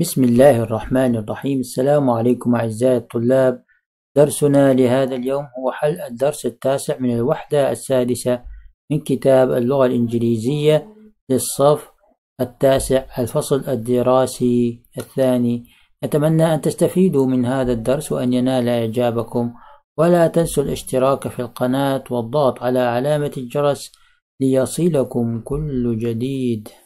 بسم الله الرحمن الرحيم السلام عليكم أعزائي الطلاب درسنا لهذا اليوم هو حل الدرس التاسع من الوحدة السادسة من كتاب اللغة الإنجليزية للصف التاسع الفصل الدراسي الثاني أتمنى أن تستفيدوا من هذا الدرس وأن ينال إعجابكم ولا تنسوا الاشتراك في القناة والضغط على علامة الجرس ليصلكم كل جديد